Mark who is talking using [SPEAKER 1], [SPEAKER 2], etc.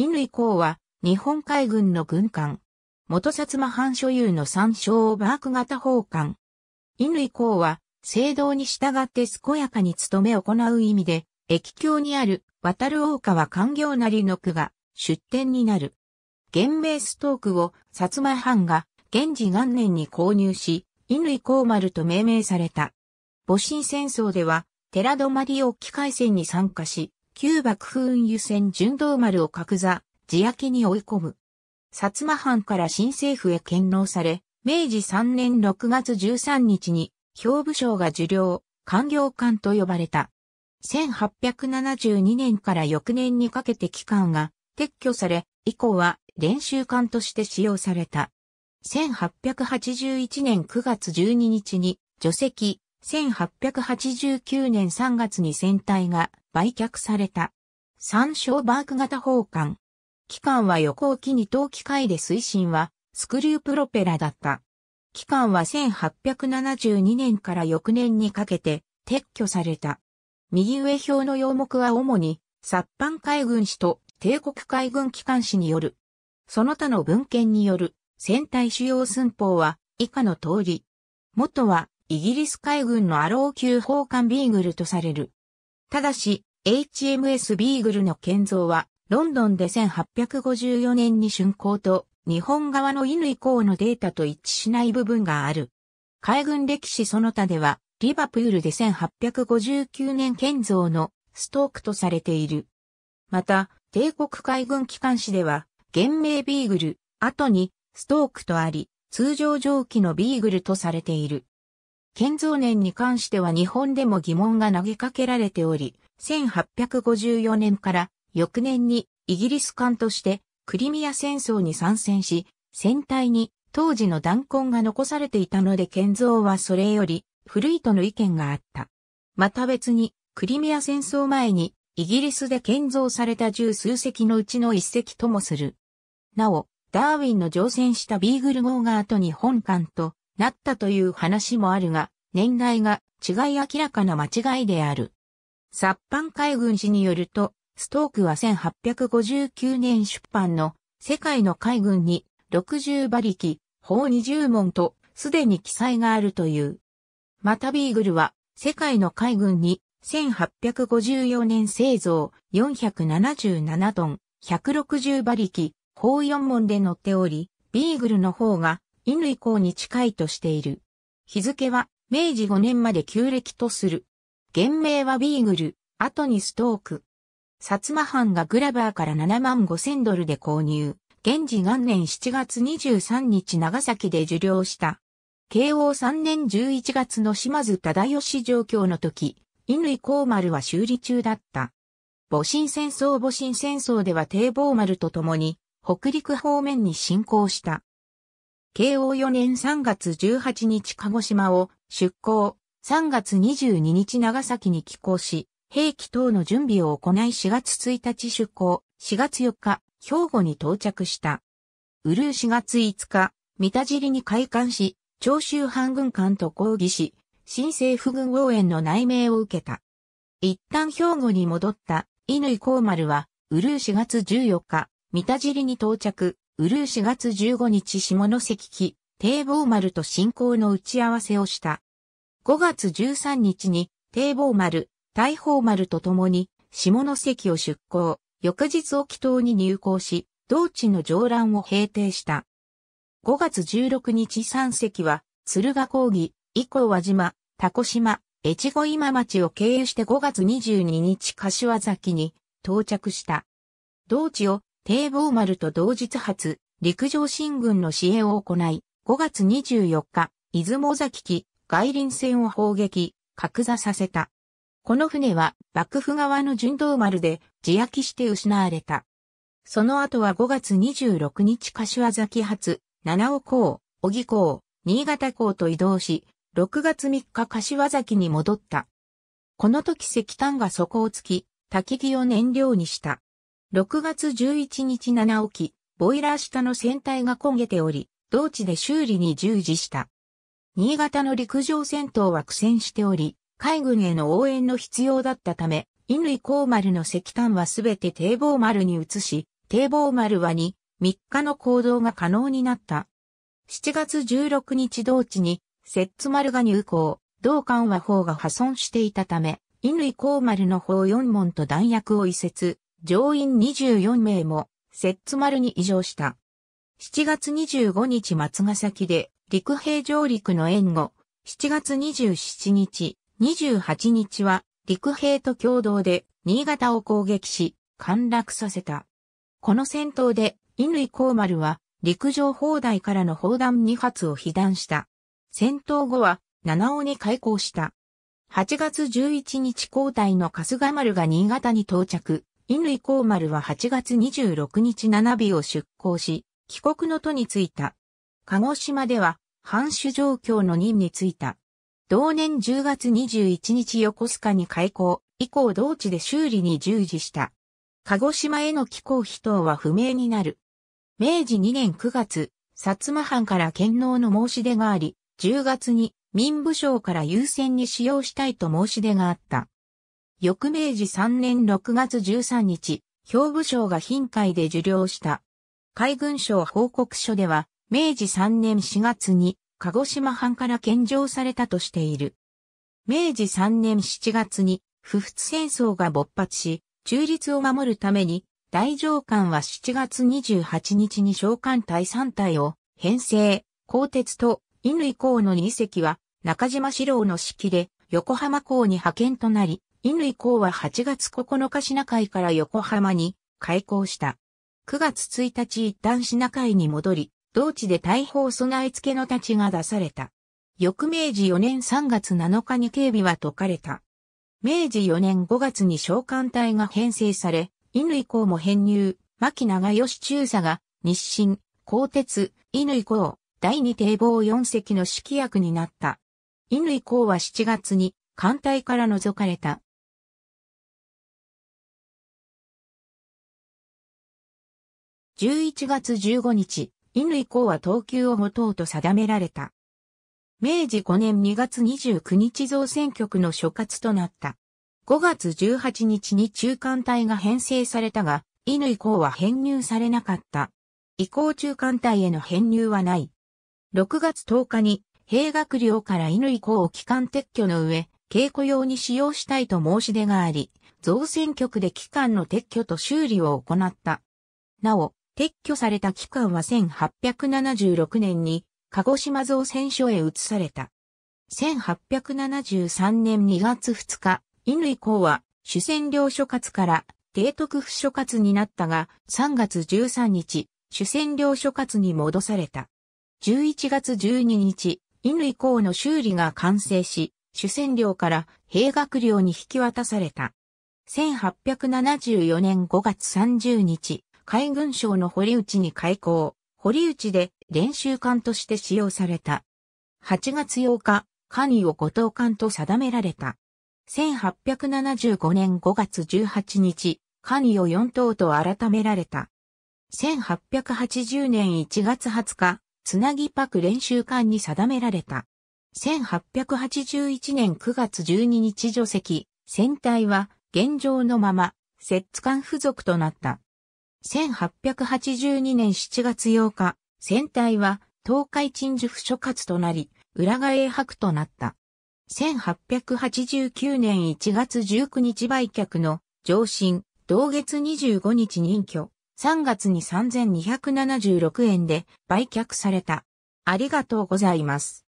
[SPEAKER 1] 乾降は、日本海軍の軍艦。元薩摩藩所有の照をバーク型砲艦。乾降は、聖堂に従って健やかに務め行う意味で、駅境にある渡る大川官業なりの区が出店になる。元明ストークを薩摩藩が現時元年に購入し、乾降丸と命名された。戊辰戦争では、寺泊り沖海戦に参加し、旧幕府運輸船純道丸を格座、地焼けに追い込む。薩摩藩から新政府へ献納され、明治3年6月13日に、兵部省が受領、官業館と呼ばれた。1872年から翌年にかけて機関が撤去され、以降は練習艦として使用された。1881年9月12日に除籍、1889年3月に船体が売却された。三小バーク型砲艦。機関は横置き二等機械で推進はスクリュープロペラだった。機関は1872年から翌年にかけて撤去された。右上表の要目は主に、殺藩海軍士と帝国海軍機関士による。その他の文献による戦隊主要寸法は以下の通り。元はイギリス海軍のアロー級砲艦ビーグルとされる。ただし、HMS ビーグルの建造は、ロンドンで1854年に竣工と、日本側の犬以降のデータと一致しない部分がある。海軍歴史その他では、リバプールで1859年建造のストークとされている。また、帝国海軍機関士では、原名ビーグル、後にストークとあり、通常蒸気のビーグルとされている。建造年に関しては日本でも疑問が投げかけられており、1854年から翌年にイギリス艦としてクリミア戦争に参戦し、船体に当時の弾痕が残されていたので建造はそれより古いとの意見があった。また別にクリミア戦争前にイギリスで建造された十数隻のうちの一隻ともする。なお、ダーウィンの乗船したビーグル号が後に本艦となったという話もあるが、年代が違い明らかな間違いである。殺藩海軍史によると、ストークは1859年出版の世界の海軍に60馬力、砲20門とすでに記載があるという。またビーグルは世界の海軍に1854年製造477トン160馬力、砲4門で乗っており、ビーグルの方が犬以降に近いとしている。日付は明治5年まで旧暦とする。原名はビーグル、後にストーク。薩摩藩がグラバーから7万5千ドルで購入。現時元年7月23日長崎で受領した。慶応3年11月の島津忠義状況の時、乾光丸は修理中だった。戊辰戦争戊辰戦争では堤防丸と共に北陸方面に進行した。慶応4年3月18日鹿児島を出港、3月22日長崎に寄港し、兵器等の準備を行い4月1日出港、4月4日、兵庫に到着した。ウルー4月5日、三田尻に開館し、長州藩軍艦と抗議し、新政府軍応援の内命を受けた。一旦兵庫に戻った乾幸丸は、ウルー4月14日、三田尻に到着、ウルー4月15日下関機、堤防丸と進行の打ち合わせをした。5月13日に、堤防丸、大宝丸と共に、下関を出港、翌日沖島に入港し、同地の上覧を平定した。5月16日三隻は、鶴ヶ抗議、以降和島、タコ島、越後今町を経由して5月22日柏崎に到着した。同地を堤防丸と同日発、陸上新軍の支援を行い、5月24日、出雲崎機、外輪船を砲撃、格座させた。この船は幕府側の純道丸で自焼きして失われた。その後は5月26日柏崎発、七尾港、小木港、新潟港と移動し、6月3日柏崎に戻った。この時石炭が底をつき、焚き木を燃料にした。6月11日七尾機、ボイラー下の船体が焦げており、同地で修理に従事した。新潟の陸上戦闘は苦戦しており、海軍への応援の必要だったため、乾光丸の石炭はすべて堤防丸に移し、堤防丸は2、3日の行動が可能になった。7月16日同地に、摂津丸が入港、同館は砲が破損していたため、乾光丸の砲4門と弾薬を移設、乗員24名も、摂津丸に移乗した。7月25日松ヶ崎で陸兵上陸の援護、7月27日、28日は陸兵と共同で新潟を攻撃し、陥落させた。この戦闘で、乾光丸は陸上砲台からの砲弾2発を被弾した。戦闘後は七尾に開港した。8月11日交代の春日丸が新潟に到着。乾光丸は8月26日七尾を出港し、帰国の途に着いた。鹿児島では、藩主状況の任に就いた。同年10月21日横須賀に開港、以降同地で修理に従事した。鹿児島への寄港費等は不明になる。明治2年9月、薩摩藩から権能の申し出があり、10月に民部省から優先に使用したいと申し出があった。翌明治3年6月13日、兵部省が賓会で受領した。海軍省報告書では、明治3年4月に鹿児島藩から献上されたとしている。明治3年7月に不仏戦争が勃発し、中立を守るために大上官は7月28日に召喚隊3隊を編成、鋼鉄と乾降の2隻は中島四郎の指揮で横浜港に派遣となり、乾降は8月9日品海から横浜に開港した。9月1日一旦品海に戻り、同地で大砲備え付けの立ちが出された。翌明治4年3月7日に警備は解かれた。明治4年5月に召喚隊が編成され、乾降も編入、牧長吉中佐が、日清、鋼鉄、乾降、第二堤防4隻の指揮役になった。乾降は7月に、艦隊から除かれた。11月15日、乾以降は等級を持とうと定められた。明治5年2月29日造船局の所轄となった。5月18日に中間隊が編成されたが、乾以降は編入されなかった。以降中間隊への編入はない。6月10日に、兵学寮から乾以降を機関撤去の上、稽古用に使用したいと申し出があり、造船局で機関の撤去と修理を行った。なお、撤去された期間は1876年に鹿児島造船所へ移された。1873年2月2日、犬以降は主戦領所轄から提徳府所轄になったが、3月13日、主戦領所轄に戻された。11月12日、犬以降の修理が完成し、主戦領から兵学領に引き渡された。1874年5月30日、海軍省の堀内に開港、堀内で練習艦として使用された。8月8日、艦位を後藤艦と定められた。1875年5月18日、艦位を4等と改められた。1880年1月20日、つなぎパク練習艦に定められた。1881年9月12日除籍、船体は現状のまま、摂津艦付属となった。1882年7月8日、船体は東海鎮守不所轄となり、浦賀白となった。1889年1月19日売却の上申、同月25日任居、3月に3276円で売却された。ありがとうございます。